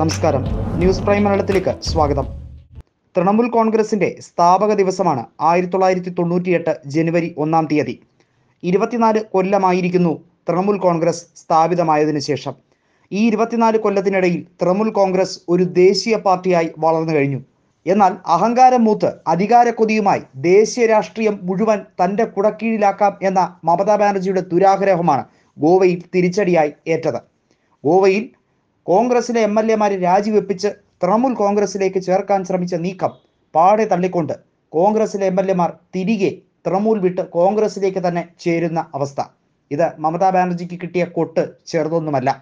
നമസ്കാരം news prime മലയാളത്തിലേക്ക് സ്വാഗതം തൃണമൂൽ കോൺഗ്രസിന്റെ സ്ഥാപക ദിവസമാണ് ആയിരത്തി തൊള്ളായിരത്തി തൊണ്ണൂറ്റിയെട്ട് ജനുവരി ഒന്നാം തീയതി ഇരുപത്തിനാല് കൊല്ലമായിരിക്കുന്നു തൃണമൂൽ കോൺഗ്രസ് സ്ഥാപിതമായതിനു ശേഷം ഈ ഇരുപത്തിനാല് കൊല്ലത്തിനിടയിൽ തൃണമൂൽ കോൺഗ്രസ് ഒരു ദേശീയ പാർട്ടിയായി വളർന്നു കഴിഞ്ഞു എന്നാൽ അഹങ്കാരം മൂത്ത് അധികാരക്കൊതിയുമായി ദേശീയ രാഷ്ട്രീയം മുഴുവൻ തന്റെ കുടക്കീഴിലാക്കാം എന്ന മമതാ ബാനർജിയുടെ ദുരാഗ്രഹമാണ് ഗോവയിൽ തിരിച്ചടിയായി ഏറ്റത് ഗോവയിൽ കോൺഗ്രസിലെ എം എൽ എമാരെ രാജിവെപ്പിച്ച് തൃണമൂൽ കോൺഗ്രസിലേക്ക് ചേർക്കാൻ ശ്രമിച്ച നീക്കം പാടെ തള്ളിക്കൊണ്ട് കോൺഗ്രസിലെ എം എൽ എമാർ തിരികെ തൃണമൂൽ വിട്ട് കോൺഗ്രസിലേക്ക് തന്നെ ചേരുന്ന അവസ്ഥ ഇത് മമതാ ബാനർജിക്ക് കിട്ടിയ കൊട്ട് ചേർന്നൊന്നുമല്ല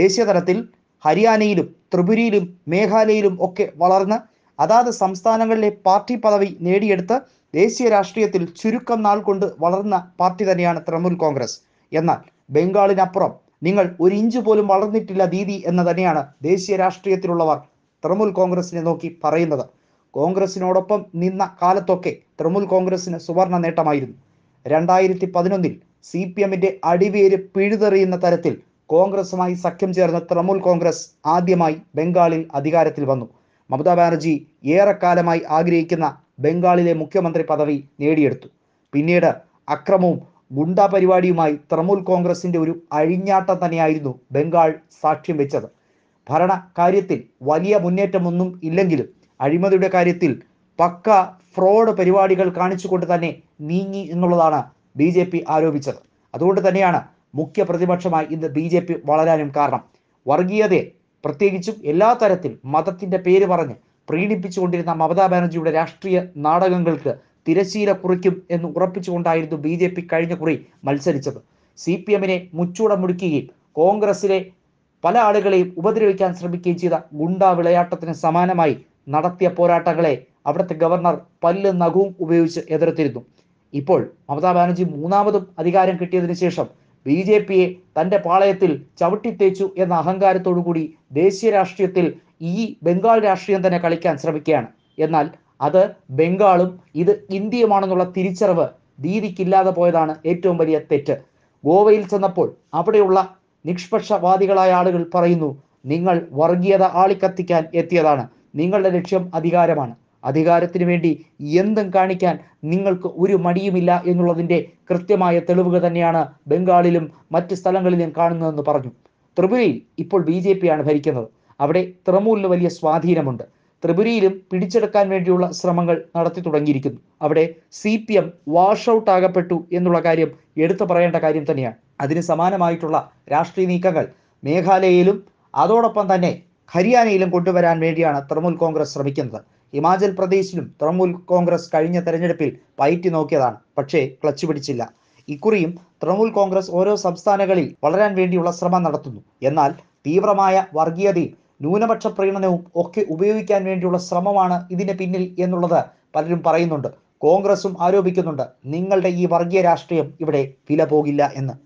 ദേശീയ തലത്തിൽ ഹരിയാനയിലും ത്രിപുരയിലും മേഘാലയയിലും ഒക്കെ വളർന്ന് അതാത് സംസ്ഥാനങ്ങളിലെ പാർട്ടി പദവി നേടിയെടുത്ത് ദേശീയ രാഷ്ട്രീയത്തിൽ ചുരുക്കം നാൾ കൊണ്ട് വളർന്ന പാർട്ടി തന്നെയാണ് തൃണമൂൽ കോൺഗ്രസ് എന്നാൽ ബംഗാളിനപ്പുറം നിങ്ങൾ ഒരു ഇഞ്ച് പോലും വളർന്നിട്ടില്ല ദീദി എന്ന് തന്നെയാണ് ദേശീയ രാഷ്ട്രീയത്തിലുള്ളവർ തൃണമൂൽ കോൺഗ്രസിനെ നോക്കി പറയുന്നത് കോൺഗ്രസിനോടൊപ്പം നിന്ന കാലത്തൊക്കെ തൃണമൂൽ കോൺഗ്രസിന് സുവർണ നേട്ടമായിരുന്നു രണ്ടായിരത്തി പതിനൊന്നിൽ സി പി എമ്മിന്റെ അടിവേര് പിഴുതെറിയുന്ന തരത്തിൽ കോൺഗ്രസുമായി സഖ്യം ചേർന്ന തൃണമൂൽ കോൺഗ്രസ് ആദ്യമായി ബംഗാളിൽ അധികാരത്തിൽ വന്നു മമതാ ബാനർജി ഏറെക്കാലമായി ആഗ്രഹിക്കുന്ന ബംഗാളിലെ മുഖ്യമന്ത്രി പദവി നേടിയെടുത്തു പിന്നീട് അക്രമവും ഗുണ്ട പരിപാടിയുമായി തൃണമൂൽ കോൺഗ്രസിന്റെ ഒരു അഴിഞ്ഞാട്ടം തന്നെയായിരുന്നു ബംഗാൾ സാക്ഷ്യം വെച്ചത് ഭരണ കാര്യത്തിൽ വലിയ മുന്നേറ്റമൊന്നും ഇല്ലെങ്കിലും അഴിമതിയുടെ കാര്യത്തിൽ പക്ക ഫ്രോഡ് പരിപാടികൾ കാണിച്ചുകൊണ്ട് തന്നെ നീങ്ങി എന്നുള്ളതാണ് ബി ജെ പി ആരോപിച്ചത് അതുകൊണ്ട് തന്നെയാണ് മുഖ്യ പ്രതിപക്ഷമായി ഇന്ന് ബി ജെ പി വളരാനും കാരണം വർഗീയതയെ പ്രത്യേകിച്ചും എല്ലാ തരത്തിൽ മതത്തിന്റെ പേര് പറഞ്ഞ് പ്രീണിപ്പിച്ചുകൊണ്ടിരുന്ന മമതാ ബാനർജിയുടെ രാഷ്ട്രീയ നാടകങ്ങൾക്ക് തിരശീല കുറിക്കും എന്ന് ഉറപ്പിച്ചുകൊണ്ടായിരുന്നു ബി ജെ പി കഴിഞ്ഞ കുറി മത്സരിച്ചത് സി പി എമ്മിനെ മുച്ചൂടം മുടിക്കുകയും കോൺഗ്രസിലെ പല ആളുകളെയും ഉപദ്രവിക്കാൻ ശ്രമിക്കുകയും ചെയ്ത ഗുണ്ടാ വിളയാട്ടത്തിന് സമാനമായി നടത്തിയ പോരാട്ടങ്ങളെ അവിടുത്തെ ഗവർണർ പല്ല് നഖവും ഉപയോഗിച്ച് എതിർത്തിരുന്നു ഇപ്പോൾ മമതാ ബാനർജി മൂന്നാമതും അധികാരം കിട്ടിയതിനു ശേഷം ബി ജെ പിയെ തൻ്റെ പാളയത്തിൽ ചവിട്ടിത്തേച്ചു എന്ന അഹങ്കാരത്തോടു കൂടി ദേശീയ രാഷ്ട്രീയത്തിൽ ഈ ബംഗാൾ രാഷ്ട്രീയം തന്നെ കളിക്കാൻ ശ്രമിക്കുകയാണ് എന്നാൽ അത് ബംഗാളും ഇത് ഇന്ത്യയുമാണെന്നുള്ള തിരിച്ചറിവ് ദീദിക്കില്ലാതെ പോയതാണ് ഏറ്റവും വലിയ തെറ്റ് ഗോവയിൽ ചെന്നപ്പോൾ അവിടെയുള്ള നിഷ്പക്ഷവാദികളായ ആളുകൾ പറയുന്നു നിങ്ങൾ വർഗീയത ആളിക്കത്തിക്കാൻ എത്തിയതാണ് നിങ്ങളുടെ ലക്ഷ്യം അധികാരമാണ് അധികാരത്തിന് വേണ്ടി എന്തും കാണിക്കാൻ നിങ്ങൾക്ക് ഒരു മടിയുമില്ല എന്നുള്ളതിൻ്റെ കൃത്യമായ തെളിവുകൾ തന്നെയാണ് ബംഗാളിലും മറ്റ് സ്ഥലങ്ങളിലും കാണുന്നതെന്ന് പറഞ്ഞു ത്രിപുരയിൽ ഇപ്പോൾ ബി ജെ പിയാണ് ഭരിക്കുന്നത് അവിടെ തൃമൂലിന് വലിയ സ്വാധീനമുണ്ട് ത്രിപുരയിലും പിടിച്ചെടുക്കാൻ വേണ്ടിയുള്ള ശ്രമങ്ങൾ നടത്തി തുടങ്ങിയിരിക്കുന്നു അവിടെ സി പി എം വാഷ് ആകപ്പെട്ടു എന്നുള്ള കാര്യം എടുത്തു പറയേണ്ട കാര്യം തന്നെയാണ് അതിന് സമാനമായിട്ടുള്ള രാഷ്ട്രീയ നീക്കങ്ങൾ മേഘാലയയിലും അതോടൊപ്പം തന്നെ ഹരിയാനയിലും കൊണ്ടുവരാൻ വേണ്ടിയാണ് തൃണമൂൽ കോൺഗ്രസ് ശ്രമിക്കുന്നത് ഹിമാചൽ പ്രദേശിലും തൃണമൂൽ കോൺഗ്രസ് കഴിഞ്ഞ തെരഞ്ഞെടുപ്പിൽ പയറ്റി നോക്കിയതാണ് പക്ഷേ ക്ലച്ച് പിടിച്ചില്ല ഇക്കുറിയും തൃണമൂൽ കോൺഗ്രസ് ഓരോ സംസ്ഥാനങ്ങളിൽ വളരാൻ വേണ്ടിയുള്ള ശ്രമം നടത്തുന്നു എന്നാൽ തീവ്രമായ വർഗീയതയും ന്യൂനപക്ഷ പ്രീണനവും ഒക്കെ ഉപയോഗിക്കാൻ വേണ്ടിയുള്ള ശ്രമമാണ് ഇതിന് പിന്നിൽ എന്നുള്ളത് പലരും പറയുന്നുണ്ട് കോൺഗ്രസും ആരോപിക്കുന്നുണ്ട് നിങ്ങളുടെ ഈ വർഗീയ രാഷ്ട്രീയം ഇവിടെ വില പോകില്ല എന്ന്